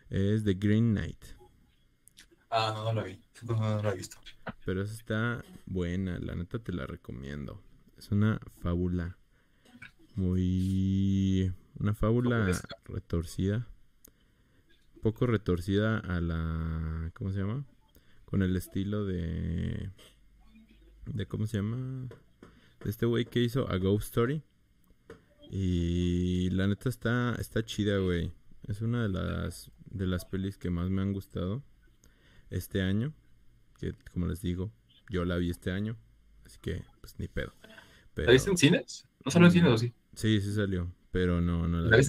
es The Green Knight. Ah, no, no la vi. No, la he visto. Pero está buena, la neta te la recomiendo. Es una fábula muy... Una fábula retorcida. Un poco retorcida a la... ¿Cómo se llama? Con el estilo de... de ¿Cómo se llama? De este güey que hizo A Ghost Story. Y la neta está, está chida, güey. Es una de las, de las pelis que más me han gustado este año. Que, como les digo, yo la vi este año. Así que, pues, ni pedo. en cines? No solo en cines, ¿o sí? Sí, sí salió, pero no, no la, vi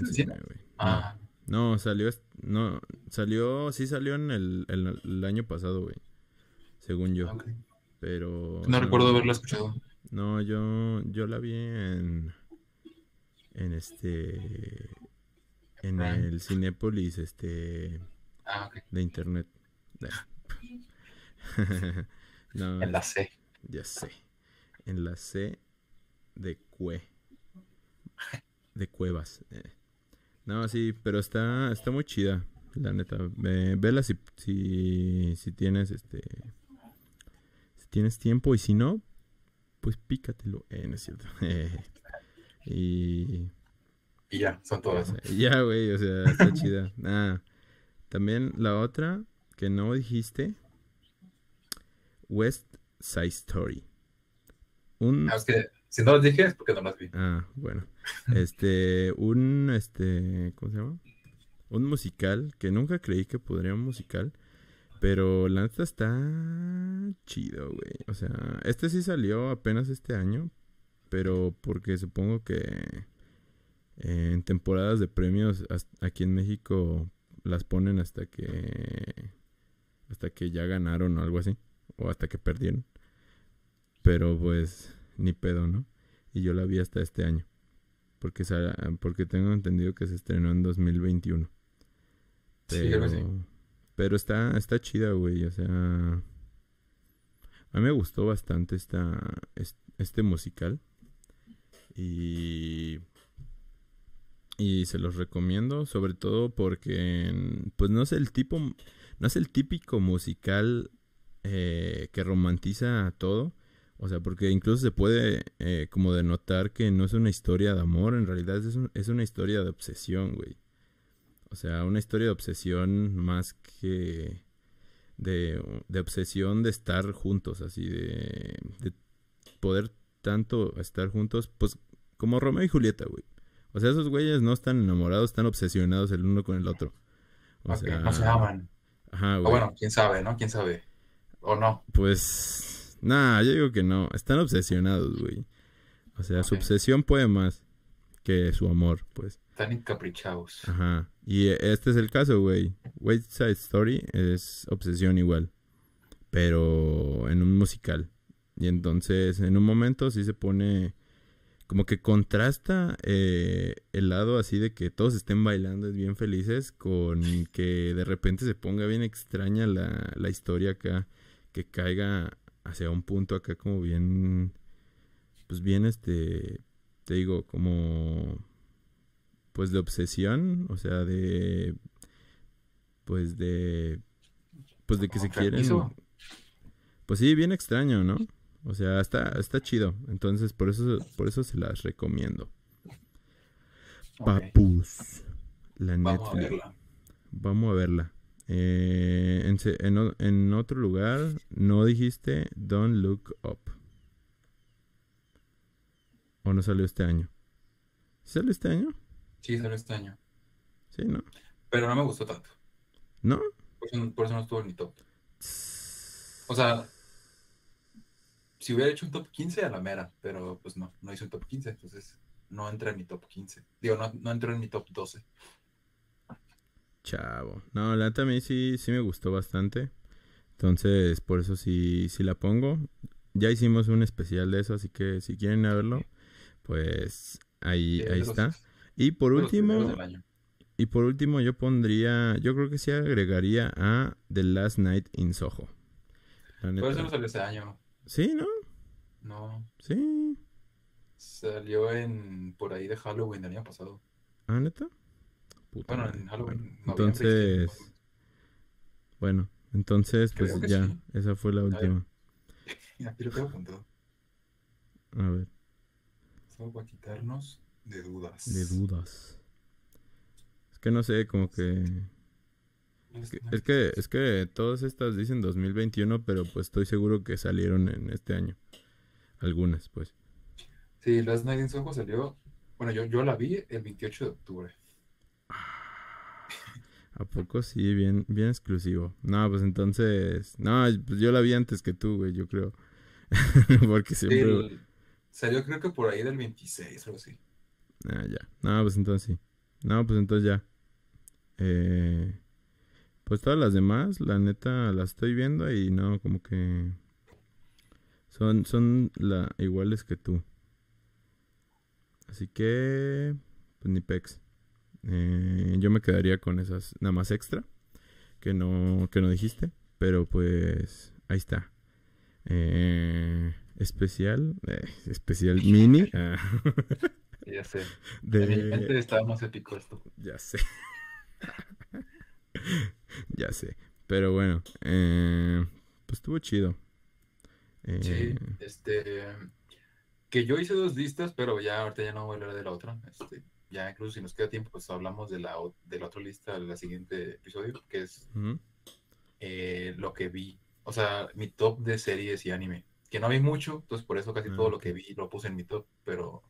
ah. ah. No, salió, no, salió, sí salió en el, el, año pasado, güey, según yo. Pero... No, recuerdo haberla escuchado. No, yo, yo la vi en, en este, en ah. el Cinépolis, este, ah, de internet. en la C. Ya sé, en la C de Cue de cuevas. Eh. No, sí, pero está, está muy chida, la neta. vela si, si, tienes este. Si tienes tiempo y si no, pues pícatelo. Eh, no es cierto. Eh, y. Y ya, son todas. Ya, güey, o sea, está chida. Ah, también la otra que no dijiste: West Side Story. Un, ah, si no lo dije es porque no las vi. Ah, bueno. Este, un, este, ¿cómo se llama? Un musical que nunca creí que podría un musical. Pero la está chido, güey. O sea, este sí salió apenas este año. Pero porque supongo que eh, en temporadas de premios aquí en México las ponen hasta que hasta que ya ganaron o algo así o hasta que perdieron. Pero pues ni pedo, ¿no? Y yo la vi hasta este año, porque, porque tengo entendido que se estrenó en 2021. Pero, sí, pero está, chida, güey, o sea... A mí me gustó bastante este musical. Y y se los recomiendo sobre todo porque pues no es el tipo no es el típico musical eh, que romantiza todo o sea, porque incluso se puede eh, como denotar que no es una historia de amor, en realidad es, es una historia de obsesión, güey. O sea, una historia de obsesión más que de, obsesión de estar juntos, así, de, de poder tanto estar juntos, pues como Romeo y Julieta, güey. O sea, esos güeyes no están enamorados, están obsesionados el uno con el otro. O sea, no se aman. Ajá, güey. O bueno, quién sabe, ¿no? ¿Quién sabe? ¿O no? Pues Nah, yo digo que no. Están obsesionados, güey. O sea, su obsesión puede más que su amor, pues. Están encaprichados. Ajá. Y e, este es el caso, güey. Wayside Side Story es obsesión igual. Pero en un musical. Y entonces, en un momento sí se pone. Como que contrasta eh, el lado así de que todos estén bailando, es bien felices, con que de repente se ponga bien extraña la, la historia acá, que caiga hacia un punto acá como bien, pues bien este, te digo, como, pues de obsesión, o sea, de, pues de, pues de que se quieren. Pues sí, bien extraño, ¿no? O sea, está, está chido. Entonces, por eso, por eso se las recomiendo. Papus. La Netflix. Vamos a verla. Eh, en, otro lugar, no dijiste Don't Look Up. ¿O no salió este año? ¿Salió este año? Sí, salió este año. Sí, ¿no? Pero no me gustó tanto. ¿No? Por eso, no estuvo en mi top. O sea, si hubiera hecho un top 15 a la mera, pero pues no, no hizo un top 15, entonces no entra en mi top 15. Digo, no, no en mi top 12 chavo. No, la neta a mí sí, sí me gustó bastante. Entonces, por eso sí, sí la pongo. Ya hicimos un especial de eso, así que si quieren verlo, pues ahí, ahí está. Y por último, y por último yo pondría, yo creo que sí agregaría a The Last Night in Soho. Por eso no salió este año. Sí, ¿no? No. Sí. Salió en por ahí de Halloween del año pasado. ¿Ah, neta? entonces. bueno, entonces, pues ya. Esa fue la última. A ver. Solo quitarnos de dudas. De dudas. Es que no sé, como que. Es que, es que, todas estas dicen 2021, pero pues estoy seguro que salieron en este año. Algunas, pues. Sí, las Night in salió. Bueno, yo, yo la vi el 28 de octubre. ¿A poco sí? Bien, bien exclusivo. No, pues entonces. No, pues yo la vi antes que tú, güey, yo creo. Porque siempre. Salió, creo que por ahí del 26, algo así. Ah, ya. No, pues entonces sí. No, pues entonces ya. Eh, pues todas las demás, la neta, las estoy viendo y no, como que. Son, son la, iguales que tú. Así que. Pues ni pex. Eh, yo me quedaría con esas nada más extra que no, que no dijiste, pero pues ahí está. Eh, especial, eh, especial mini. Ah. Ya sé. De... más épico esto. Ya sé. ya sé. Pero bueno, eh, pues estuvo chido. Sí, este. Que yo hice dos listas, pero ya ahorita ya no voy a hablar de la otra. Este, ya incluso si nos queda tiempo, pues hablamos de la, de la otra lista, del siguiente episodio, que es eh, lo que vi, o sea, mi top de series y anime, que no vi mucho, entonces por eso casi todo ah, lo que vi lo puse en mi top, pero,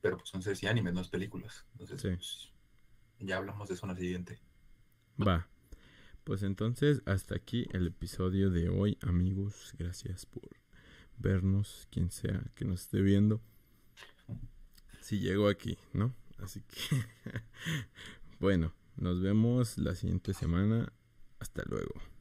pero pues son series y anime, no es películas, entonces pues, ya hablamos de eso en la siguiente. Va. Pues entonces, hasta aquí el episodio de hoy, amigos. Gracias por vernos, quien sea que nos esté viendo si llegó aquí, ¿no? Así que, bueno, nos vemos la siguiente semana. Hasta luego.